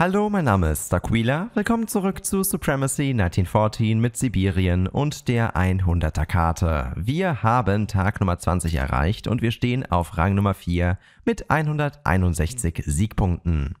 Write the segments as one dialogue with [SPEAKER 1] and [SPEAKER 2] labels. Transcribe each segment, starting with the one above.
[SPEAKER 1] Hallo, mein Name ist Aquila. Willkommen zurück zu Supremacy 1914 mit Sibirien und der 100er Karte. Wir haben Tag Nummer 20 erreicht und wir stehen auf Rang Nummer 4 mit 161 Siegpunkten.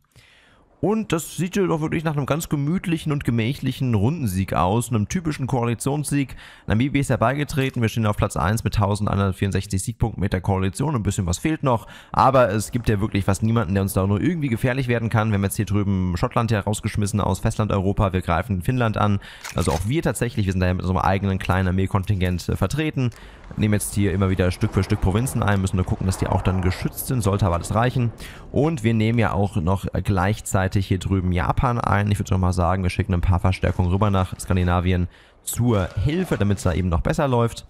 [SPEAKER 1] Und das sieht ja doch wirklich nach einem ganz gemütlichen und gemächlichen Rundensieg aus, einem typischen Koalitionssieg. Namibia ist herbeigetreten, wir stehen auf Platz 1 mit 1164 Siegpunkten mit der Koalition, ein bisschen was fehlt noch, aber es gibt ja wirklich fast niemanden, der uns da nur irgendwie gefährlich werden kann. Wir haben jetzt hier drüben Schottland ja rausgeschmissen aus Festlandeuropa, wir greifen Finnland an, also auch wir tatsächlich, wir sind da mit unserem eigenen kleinen Armeekontingent äh, vertreten, nehmen jetzt hier immer wieder Stück für Stück Provinzen ein, müssen nur gucken, dass die auch dann geschützt sind, sollte aber alles reichen. Und wir nehmen ja auch noch äh, gleichzeitig leite hier drüben Japan ein. Ich würde nochmal sagen, wir schicken ein paar Verstärkungen rüber nach Skandinavien zur Hilfe, damit es da eben noch besser läuft.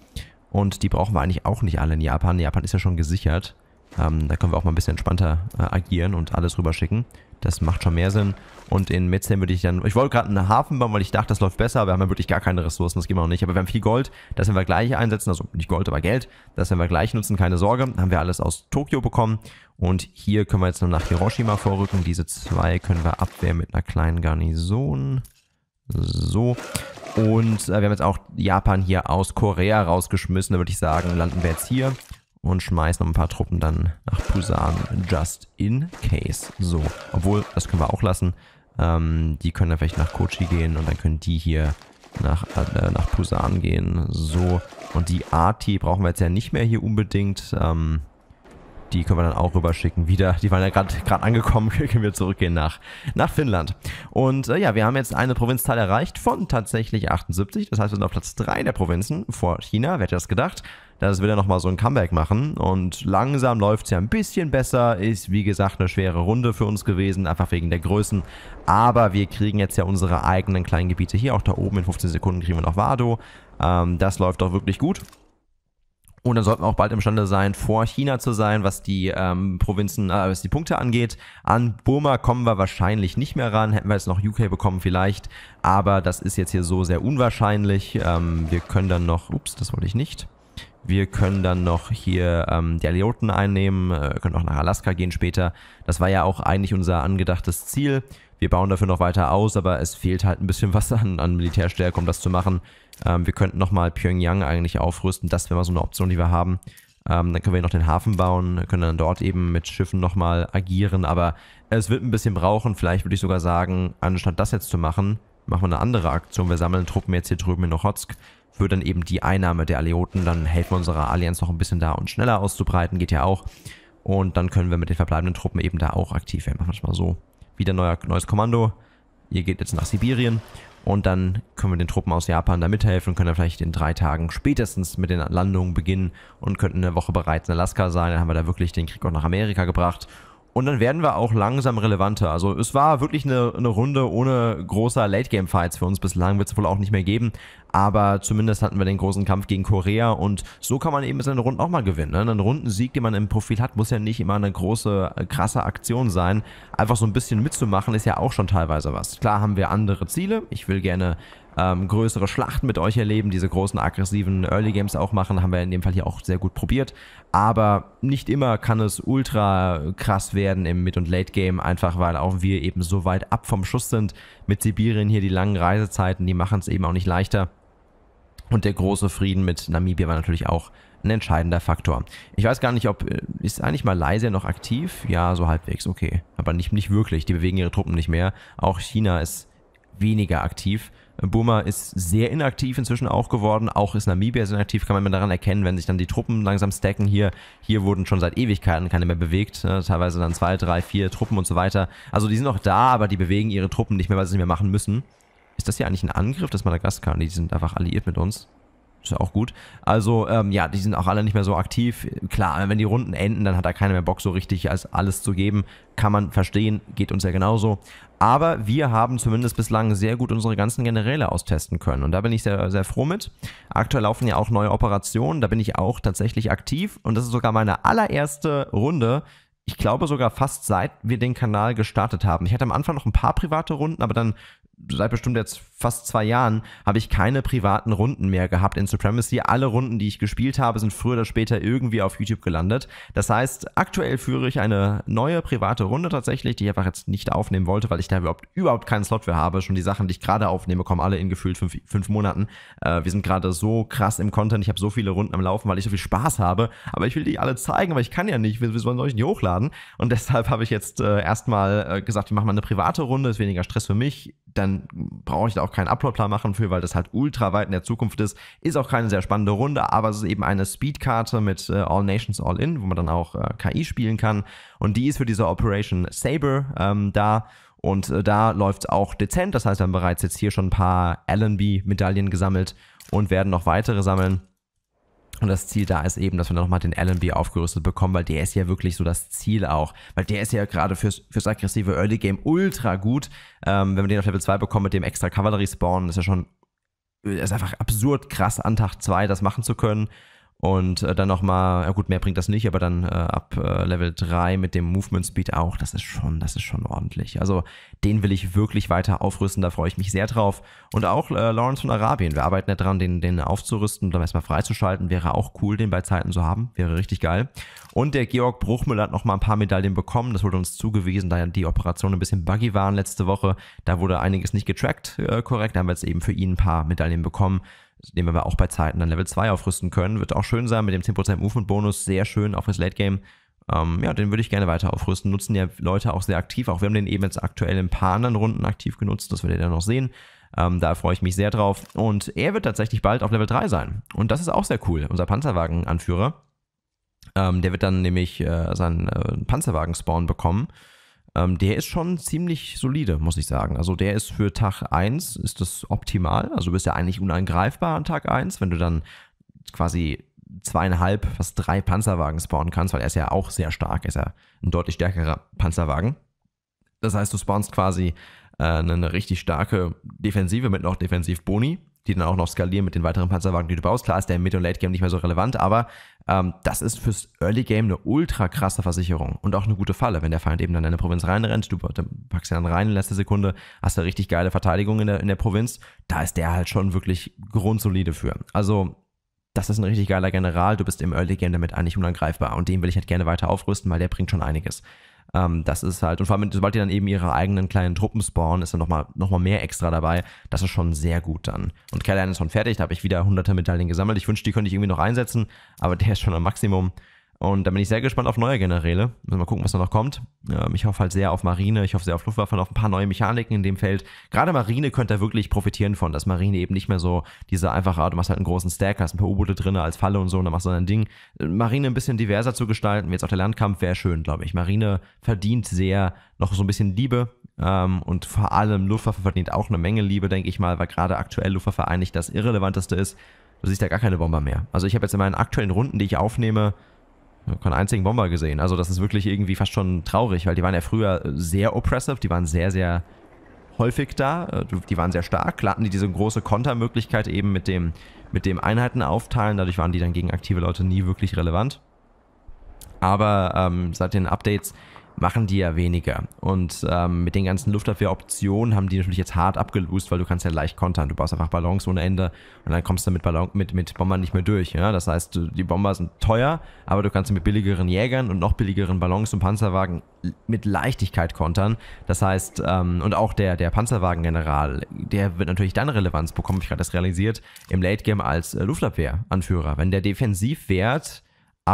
[SPEAKER 1] Und die brauchen wir eigentlich auch nicht alle in Japan. Japan ist ja schon gesichert. Ähm, da können wir auch mal ein bisschen entspannter äh, agieren und alles rüberschicken. Das macht schon mehr Sinn. Und in Midstone würde ich dann... Ich wollte gerade einen Hafen bauen, weil ich dachte, das läuft besser. Aber wir haben ja wirklich gar keine Ressourcen. Das gehen wir noch nicht. Aber wir haben viel Gold. Das werden wir gleich einsetzen. Also nicht Gold, aber Geld. Das werden wir gleich nutzen. Keine Sorge. haben wir alles aus Tokio bekommen. Und hier können wir jetzt nur nach Hiroshima vorrücken. Diese zwei können wir abwehren mit einer kleinen Garnison. So. Und äh, wir haben jetzt auch Japan hier aus Korea rausgeschmissen. Da würde ich sagen, landen wir jetzt hier und schmeißen noch ein paar Truppen dann nach Pusan, just in case. So, obwohl, das können wir auch lassen. Ähm, die können dann vielleicht nach Kochi gehen und dann können die hier nach, äh, nach Pusan gehen. So, und die Arti brauchen wir jetzt ja nicht mehr hier unbedingt. Ähm, die können wir dann auch rüberschicken. Wieder, die waren ja gerade angekommen, können wir zurückgehen nach, nach Finnland. Und äh, ja, wir haben jetzt eine Provinzteil erreicht von tatsächlich 78. Das heißt, wir sind auf Platz 3 der Provinzen vor China. Wer hätte das gedacht? Das will er nochmal so ein Comeback machen und langsam läuft es ja ein bisschen besser. Ist wie gesagt eine schwere Runde für uns gewesen, einfach wegen der Größen. Aber wir kriegen jetzt ja unsere eigenen kleinen Gebiete hier. Auch da oben in 15 Sekunden kriegen wir noch Wado. Ähm, das läuft doch wirklich gut. Und dann sollten wir auch bald imstande sein, vor China zu sein, was die ähm, Provinzen, äh, was die Punkte angeht. An Burma kommen wir wahrscheinlich nicht mehr ran. Hätten wir jetzt noch UK bekommen vielleicht. Aber das ist jetzt hier so sehr unwahrscheinlich. Ähm, wir können dann noch, ups, das wollte ich nicht. Wir können dann noch hier ähm, die Aleuten einnehmen, äh, können auch nach Alaska gehen später. Das war ja auch eigentlich unser angedachtes Ziel. Wir bauen dafür noch weiter aus, aber es fehlt halt ein bisschen was an, an Militärstärke, um das zu machen. Ähm, wir könnten nochmal Pyongyang eigentlich aufrüsten. Das wäre mal so eine Option, die wir haben. Ähm, dann können wir noch den Hafen bauen, können dann dort eben mit Schiffen nochmal agieren. Aber es wird ein bisschen brauchen. Vielleicht würde ich sogar sagen, anstatt das jetzt zu machen, machen wir eine andere Aktion. Wir sammeln Truppen jetzt hier drüben in Ochotsk für dann eben die Einnahme der Aleoten. Dann helfen wir unserer Allianz noch ein bisschen da und schneller auszubreiten, geht ja auch. Und dann können wir mit den verbleibenden Truppen eben da auch aktiv werden. Machen wir es mal so. Wieder neuer, neues Kommando. Ihr geht jetzt nach Sibirien. Und dann können wir den Truppen aus Japan da mithelfen, können dann vielleicht in drei Tagen spätestens mit den Landungen beginnen und könnten eine Woche bereits in Alaska sein. Dann haben wir da wirklich den Krieg auch nach Amerika gebracht und dann werden wir auch langsam relevanter. Also es war wirklich eine, eine Runde ohne großer Late-Game-Fights für uns bislang, wird es wohl auch nicht mehr geben. Aber zumindest hatten wir den großen Kampf gegen Korea und so kann man eben seine Runden auch mal gewinnen. Ne? Einen Rundensieg, den man im Profil hat, muss ja nicht immer eine große, äh, krasse Aktion sein. Einfach so ein bisschen mitzumachen ist ja auch schon teilweise was. Klar haben wir andere Ziele. Ich will gerne ähm, größere Schlachten mit euch erleben, diese großen aggressiven Early Games auch machen, haben wir in dem Fall hier auch sehr gut probiert. Aber nicht immer kann es ultra krass werden im Mid- und Late-Game, einfach weil auch wir eben so weit ab vom Schuss sind. Mit Sibirien hier die langen Reisezeiten, die machen es eben auch nicht leichter. Und der große Frieden mit Namibia war natürlich auch ein entscheidender Faktor. Ich weiß gar nicht, ob... Äh, ist eigentlich mal Malaysia noch aktiv? Ja, so halbwegs, okay. Aber nicht, nicht wirklich. Die bewegen ihre Truppen nicht mehr. Auch China ist weniger aktiv. Burma ist sehr inaktiv inzwischen auch geworden. Auch ist Namibia sehr inaktiv, kann man immer daran erkennen, wenn sich dann die Truppen langsam stacken. Hier, hier wurden schon seit Ewigkeiten keine mehr bewegt. Ne, teilweise dann zwei, drei, vier Truppen und so weiter. Also die sind auch da, aber die bewegen ihre Truppen nicht mehr, weil sie es nicht mehr machen müssen. Ist das hier eigentlich ein Angriff, dass Madagaskar? Die sind einfach alliiert mit uns. Ist ja auch gut. Also, ähm, ja, die sind auch alle nicht mehr so aktiv. Klar, wenn die Runden enden, dann hat da keiner mehr Bock, so richtig als alles zu geben. Kann man verstehen, geht uns ja genauso. Aber wir haben zumindest bislang sehr gut unsere ganzen Generäle austesten können. Und da bin ich sehr, sehr froh mit. Aktuell laufen ja auch neue Operationen. Da bin ich auch tatsächlich aktiv. Und das ist sogar meine allererste Runde ich glaube sogar fast seit wir den Kanal gestartet haben. Ich hatte am Anfang noch ein paar private Runden, aber dann seit bestimmt jetzt fast zwei Jahren habe ich keine privaten Runden mehr gehabt in Supremacy. Alle Runden, die ich gespielt habe, sind früher oder später irgendwie auf YouTube gelandet. Das heißt, aktuell führe ich eine neue private Runde tatsächlich, die ich einfach jetzt nicht aufnehmen wollte, weil ich da überhaupt, überhaupt keinen Slot für habe. Schon die Sachen, die ich gerade aufnehme, kommen alle in gefühlt fünf, fünf Monaten. Äh, wir sind gerade so krass im Content. Ich habe so viele Runden am Laufen, weil ich so viel Spaß habe. Aber ich will die alle zeigen, aber ich kann ja nicht. Wie, wie sollen ich die hochladen? einladen. Und deshalb habe ich jetzt äh, erstmal äh, gesagt, ich mache mal eine private Runde, ist weniger Stress für mich. Dann brauche ich da auch keinen Uploadplan machen für, weil das halt ultra weit in der Zukunft ist. Ist auch keine sehr spannende Runde, aber es ist eben eine Speedkarte mit äh, All Nations All In, wo man dann auch äh, KI spielen kann. Und die ist für diese Operation Saber ähm, da. Und äh, da läuft es auch dezent. Das heißt, wir haben bereits jetzt hier schon ein paar Allenby-Medaillen gesammelt und werden noch weitere sammeln. Und das Ziel da ist eben, dass wir nochmal den Allenby aufgerüstet bekommen, weil der ist ja wirklich so das Ziel auch. Weil der ist ja gerade fürs, fürs aggressive Early Game ultra gut. Ähm, wenn wir den auf Level 2 bekommen mit dem extra Cavalry Spawn, ist ja schon, ist einfach absurd krass an Tag 2 das machen zu können. Und äh, dann nochmal, ja gut, mehr bringt das nicht, aber dann äh, ab äh, Level 3 mit dem Movement Speed auch, das ist schon, das ist schon ordentlich. Also den will ich wirklich weiter aufrüsten, da freue ich mich sehr drauf. Und auch äh, Lawrence von Arabien, wir arbeiten ja dran, den, den aufzurüsten, dann erstmal freizuschalten, wäre auch cool, den bei Zeiten zu haben, wäre richtig geil. Und der Georg Bruchmüller hat nochmal ein paar Medaillen bekommen, das wurde uns zugewiesen, da die Operationen ein bisschen buggy waren letzte Woche, da wurde einiges nicht getrackt äh, korrekt, da haben wir jetzt eben für ihn ein paar Medaillen bekommen den wir auch bei Zeiten dann Level 2 aufrüsten können. Wird auch schön sein mit dem 10% Movement-Bonus, sehr schön, auch fürs Late-Game. Ähm, ja, den würde ich gerne weiter aufrüsten. Nutzen ja Leute auch sehr aktiv. Auch wir haben den eben jetzt aktuell in ein paar anderen Runden aktiv genutzt. Das werdet ihr dann noch sehen. Ähm, da freue ich mich sehr drauf. Und er wird tatsächlich bald auf Level 3 sein. Und das ist auch sehr cool. Unser Panzerwagen-Anführer. Ähm, der wird dann nämlich äh, seinen äh, Panzerwagen-Spawn bekommen. Ähm, der ist schon ziemlich solide, muss ich sagen. Also der ist für Tag 1 ist das optimal. Also du bist ja eigentlich unangreifbar an Tag 1, wenn du dann quasi zweieinhalb, fast drei Panzerwagen spawnen kannst, weil er ist ja auch sehr stark, ist ja ein deutlich stärkerer Panzerwagen. Das heißt, du spawnst quasi äh, eine richtig starke Defensive mit noch Defensivboni die dann auch noch skalieren mit den weiteren Panzerwagen, die du baust. Klar ist der im Mid- und Late-Game nicht mehr so relevant, aber ähm, das ist fürs Early-Game eine ultra krasse Versicherung und auch eine gute Falle, wenn der Feind eben dann in eine Provinz reinrennt, du packst ihn dann rein in letzter Sekunde, hast du richtig geile Verteidigung in der, in der Provinz, da ist der halt schon wirklich grundsolide für. Also das ist ein richtig geiler General, du bist im Early Game damit eigentlich unangreifbar und den will ich halt gerne weiter aufrüsten, weil der bringt schon einiges. Ähm, das ist halt, und vor allem, sobald die dann eben ihre eigenen kleinen Truppen spawnen, ist dann nochmal noch mal mehr extra dabei. Das ist schon sehr gut dann. Und Callahan ist schon fertig, da habe ich wieder hunderte Medaillen gesammelt. Ich wünschte, die könnte ich irgendwie noch einsetzen, aber der ist schon am Maximum. Und da bin ich sehr gespannt auf neue Generäle. Mal gucken, was da noch kommt. Ähm, ich hoffe halt sehr auf Marine, ich hoffe sehr auf Luftwaffe und auf ein paar neue Mechaniken in dem Feld. Gerade Marine könnte da wirklich profitieren von, dass Marine eben nicht mehr so diese einfache Art, du machst halt einen großen Stack, hast ein paar U-Boote drin als Falle und so und dann machst du dein Ding. Marine ein bisschen diverser zu gestalten, jetzt auch der Landkampf wäre schön, glaube ich. Marine verdient sehr noch so ein bisschen Liebe, ähm, und vor allem Luftwaffe verdient auch eine Menge Liebe, denke ich mal, weil gerade aktuell Luftwaffe eigentlich das Irrelevanteste ist. Du siehst da gar keine Bomber mehr. Also ich habe jetzt in meinen aktuellen Runden, die ich aufnehme, keinen einzigen Bomber gesehen. Also das ist wirklich irgendwie fast schon traurig, weil die waren ja früher äh, sehr oppressive, die waren sehr, sehr häufig da, äh, die waren sehr stark, klar hatten die diese große Kontermöglichkeit eben mit dem, mit dem Einheiten aufteilen, dadurch waren die dann gegen aktive Leute nie wirklich relevant. Aber ähm, seit den Updates machen die ja weniger. Und ähm, mit den ganzen Luftabwehroptionen haben die natürlich jetzt hart abgeloost, weil du kannst ja leicht kontern. Du baust einfach Ballons ohne Ende und dann kommst du mit, Ballon, mit, mit Bombern nicht mehr durch. Ja? Das heißt, die Bomber sind teuer, aber du kannst mit billigeren Jägern und noch billigeren Ballons und Panzerwagen mit Leichtigkeit kontern. Das heißt, ähm, und auch der, der Panzerwagen-General, der wird natürlich dann Relevanz bekommen, ich gerade das realisiert, im Late-Game als äh, luftabwehr Wenn der defensiv Defensivwert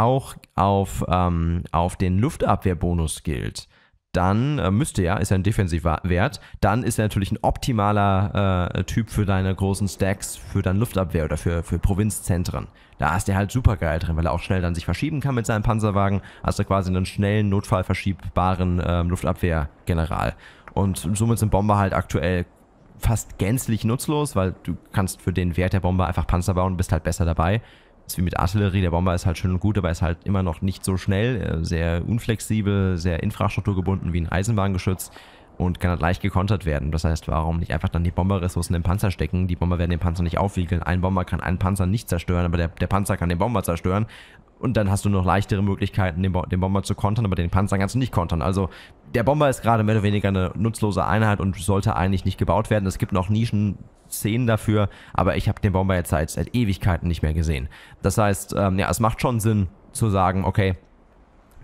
[SPEAKER 1] auch auf, ähm, auf den Luftabwehrbonus gilt, dann äh, müsste ja, ist ja ein Defensivwert, dann ist er natürlich ein optimaler äh, Typ für deine großen Stacks, für deine Luftabwehr oder für, für Provinzzentren. Da ist der halt super geil drin, weil er auch schnell dann sich verschieben kann mit seinem Panzerwagen, hast du quasi einen schnellen, notfallverschiebbaren äh, Luftabwehrgeneral. Und somit sind Bomber halt aktuell fast gänzlich nutzlos, weil du kannst für den Wert der Bomber einfach Panzer bauen und bist halt besser dabei ist wie mit Artillerie, der Bomber ist halt schön und gut, aber ist halt immer noch nicht so schnell, äh, sehr unflexibel, sehr infrastrukturgebunden wie ein Eisenbahngeschütz und kann halt leicht gekontert werden. Das heißt, warum nicht einfach dann die Bomberressourcen in den Panzer stecken? Die Bomber werden den Panzer nicht aufwiegeln. Ein Bomber kann einen Panzer nicht zerstören, aber der, der Panzer kann den Bomber zerstören. Und dann hast du noch leichtere Möglichkeiten, den, Bo den Bomber zu kontern, aber den Panzer kannst du nicht kontern. Also der Bomber ist gerade mehr oder weniger eine nutzlose Einheit und sollte eigentlich nicht gebaut werden. Es gibt noch Nischen-Szenen dafür, aber ich habe den Bomber jetzt seit, seit Ewigkeiten nicht mehr gesehen. Das heißt, ähm, ja, es macht schon Sinn zu sagen, okay,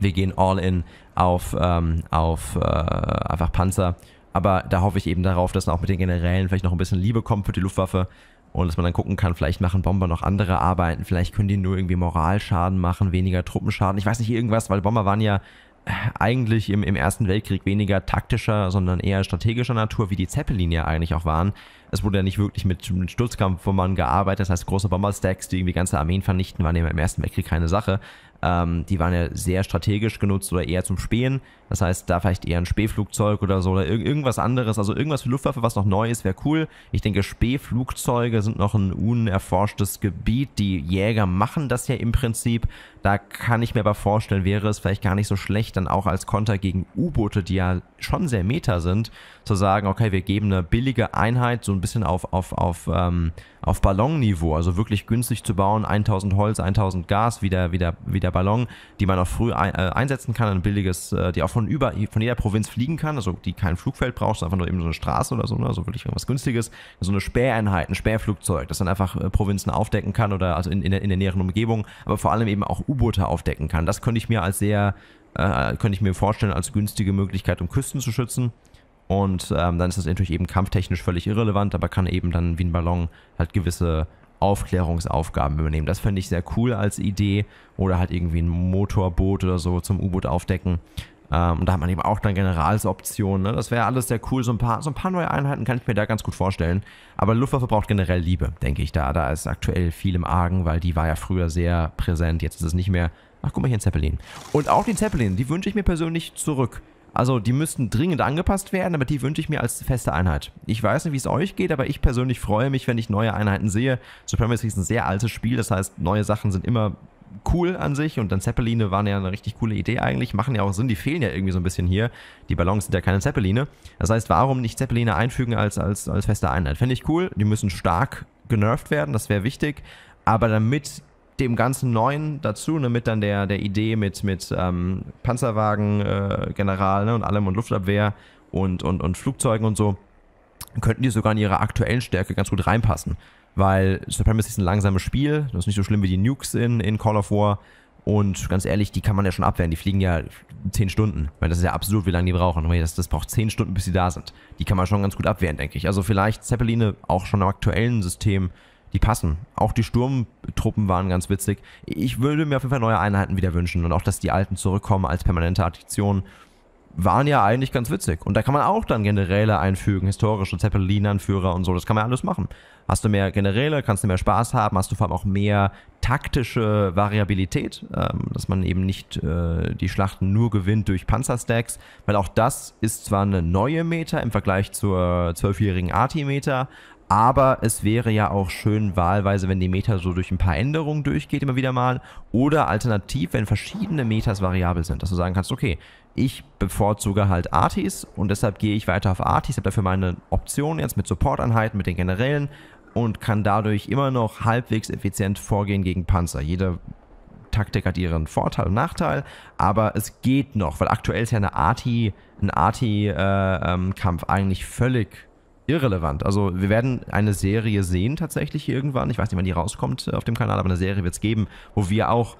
[SPEAKER 1] wir gehen all in auf, ähm, auf äh, einfach Panzer. Aber da hoffe ich eben darauf, dass auch mit den Generälen vielleicht noch ein bisschen Liebe kommt für die Luftwaffe. Und dass man dann gucken kann, vielleicht machen Bomber noch andere Arbeiten, vielleicht können die nur irgendwie Moralschaden machen, weniger Truppenschaden. Ich weiß nicht, irgendwas, weil Bomber waren ja äh, eigentlich im, im Ersten Weltkrieg weniger taktischer, sondern eher strategischer Natur, wie die Zeppelin ja eigentlich auch waren. Es wurde ja nicht wirklich mit, mit Sturzkampfbombern gearbeitet. Das heißt, große Bomberstacks, die irgendwie ganze Armeen vernichten, waren ja im Ersten Weltkrieg keine Sache. Ähm, die waren ja sehr strategisch genutzt oder eher zum Spähen. Das heißt, da vielleicht eher ein Spähflugzeug oder so oder ir irgendwas anderes. Also irgendwas für Luftwaffe, was noch neu ist, wäre cool. Ich denke, Spähflugzeuge sind noch ein unerforschtes Gebiet. Die Jäger machen das ja im Prinzip. Da kann ich mir aber vorstellen, wäre es vielleicht gar nicht so schlecht, dann auch als Konter gegen U-Boote, die ja schon sehr meta sind, zu sagen, okay, wir geben eine billige Einheit, so ein ein bisschen auf, auf, auf, ähm, auf Ballonniveau, also wirklich günstig zu bauen, 1000 Holz, 1000 Gas, wieder, wieder, wieder Ballon, die man auch früh ein, äh, einsetzen kann, ein billiges, äh, die auch von über, von jeder Provinz fliegen kann, also die kein Flugfeld braucht, einfach nur eben so eine Straße oder so, ne? also wirklich irgendwas günstiges, so eine Sperreinheit, ein Sperrflugzeug, das dann einfach äh, Provinzen aufdecken kann oder also in, in, der, in der näheren Umgebung, aber vor allem eben auch U-Boote aufdecken kann. Das könnte ich mir als sehr, äh, könnte ich mir vorstellen, als günstige Möglichkeit, um Küsten zu schützen. Und ähm, dann ist das natürlich eben kampftechnisch völlig irrelevant, aber kann eben dann wie ein Ballon halt gewisse Aufklärungsaufgaben übernehmen. Das fände ich sehr cool als Idee. Oder halt irgendwie ein Motorboot oder so zum U-Boot aufdecken. Ähm, und da hat man eben auch dann Generalsoptionen. Ne? Das wäre alles sehr cool. So ein, paar, so ein paar neue Einheiten kann ich mir da ganz gut vorstellen. Aber Luftwaffe braucht generell Liebe, denke ich. Da, da ist aktuell viel im Argen, weil die war ja früher sehr präsent. Jetzt ist es nicht mehr. Ach, guck mal hier ein Zeppelin. Und auch die Zeppelin, die wünsche ich mir persönlich zurück. Also die müssten dringend angepasst werden, aber die wünsche ich mir als feste Einheit. Ich weiß nicht, wie es euch geht, aber ich persönlich freue mich, wenn ich neue Einheiten sehe. Supremacy ist ein sehr altes Spiel, das heißt, neue Sachen sind immer cool an sich und dann Zeppeline waren ja eine richtig coole Idee eigentlich, machen ja auch Sinn, die fehlen ja irgendwie so ein bisschen hier. Die Ballons sind ja keine Zeppeline. Das heißt, warum nicht Zeppeline einfügen als, als, als feste Einheit? Fände ich cool, die müssen stark genervt werden, das wäre wichtig, aber damit dem ganzen Neuen dazu, ne, mit dann der, der Idee mit, mit ähm, Panzerwagen, äh, General ne, und allem und Luftabwehr und, und, und Flugzeugen und so, könnten die sogar in ihrer aktuellen Stärke ganz gut reinpassen. Weil Supremacy ist ein langsames Spiel, das ist nicht so schlimm wie die Nukes in, in Call of War. Und ganz ehrlich, die kann man ja schon abwehren. Die fliegen ja 10 Stunden. Weil das ist ja absurd, wie lange die brauchen. Das, das braucht 10 Stunden, bis sie da sind. Die kann man schon ganz gut abwehren, denke ich. Also vielleicht Zeppeline auch schon im aktuellen System die passen. Auch die Sturmtruppen waren ganz witzig. Ich würde mir auf jeden Fall neue Einheiten wieder wünschen und auch, dass die alten zurückkommen als permanente Addition. Waren ja eigentlich ganz witzig. Und da kann man auch dann Generäle einfügen, historische Zeppelin-Anführer und so. Das kann man alles machen. Hast du mehr Generäle, kannst du mehr Spaß haben, hast du vor allem auch mehr taktische Variabilität, ähm, dass man eben nicht äh, die Schlachten nur gewinnt durch Panzerstacks, weil auch das ist zwar eine neue Meta im Vergleich zur zwölfjährigen Arti-Meta, aber es wäre ja auch schön wahlweise, wenn die Meta so durch ein paar Änderungen durchgeht, immer wieder mal. Oder alternativ, wenn verschiedene Metas variabel sind, dass du sagen kannst, okay, ich bevorzuge halt Artis und deshalb gehe ich weiter auf Artis, habe dafür meine Optionen jetzt mit Support-Einheiten, mit den generellen und kann dadurch immer noch halbwegs effizient vorgehen gegen Panzer. Jede Taktik hat ihren Vorteil und Nachteil, aber es geht noch, weil aktuell ist ja eine Arti, ein Arti-Kampf äh, ähm, eigentlich völlig irrelevant. Also wir werden eine Serie sehen tatsächlich irgendwann. Ich weiß nicht, wann die rauskommt äh, auf dem Kanal, aber eine Serie wird es geben, wo wir auch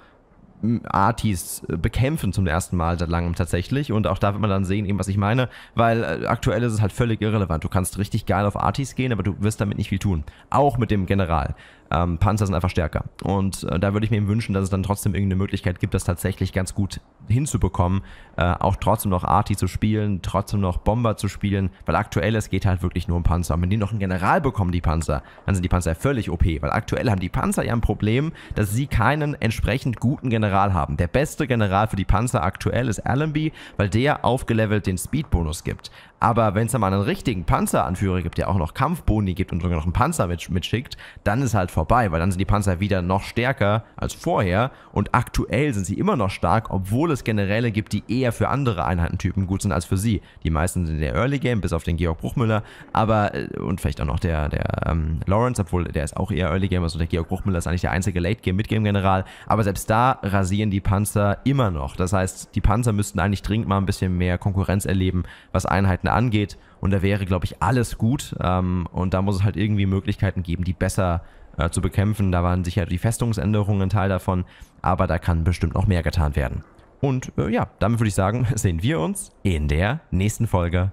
[SPEAKER 1] hm, Artis äh, bekämpfen zum ersten Mal seit langem tatsächlich und auch da wird man dann sehen, eben was ich meine, weil äh, aktuell ist es halt völlig irrelevant. Du kannst richtig geil auf Artis gehen, aber du wirst damit nicht viel tun. Auch mit dem General ähm, Panzer sind einfach stärker. Und äh, da würde ich mir eben wünschen, dass es dann trotzdem irgendeine Möglichkeit gibt, das tatsächlich ganz gut hinzubekommen, äh, auch trotzdem noch Arti zu spielen, trotzdem noch Bomber zu spielen, weil aktuell es geht halt wirklich nur um Panzer. Und wenn die noch einen General bekommen, die Panzer, dann sind die Panzer völlig OP, weil aktuell haben die Panzer ja ein Problem, dass sie keinen entsprechend guten General haben. Der beste General für die Panzer aktuell ist Allenby, weil der aufgelevelt den Speed-Bonus gibt. Aber wenn es dann mal einen richtigen Panzeranführer gibt, der auch noch Kampfboni gibt und sogar noch einen Panzer mit, mitschickt, dann ist halt vorbei vorbei, weil dann sind die Panzer wieder noch stärker als vorher und aktuell sind sie immer noch stark, obwohl es Generäle gibt, die eher für andere Einheitentypen gut sind als für sie. Die meisten sind in der Early Game, bis auf den Georg Bruchmüller, aber äh, und vielleicht auch noch der, der ähm, Lawrence, obwohl der ist auch eher Early Game, also der Georg Bruchmüller ist eigentlich der einzige Late Game, Mid Game General, aber selbst da rasieren die Panzer immer noch. Das heißt, die Panzer müssten eigentlich dringend mal ein bisschen mehr Konkurrenz erleben, was Einheiten angeht und da wäre, glaube ich, alles gut ähm, und da muss es halt irgendwie Möglichkeiten geben, die besser äh, zu bekämpfen. Da waren sicher die Festungsänderungen ein Teil davon, aber da kann bestimmt noch mehr getan werden. Und äh, ja, damit würde ich sagen, sehen wir uns in der nächsten Folge.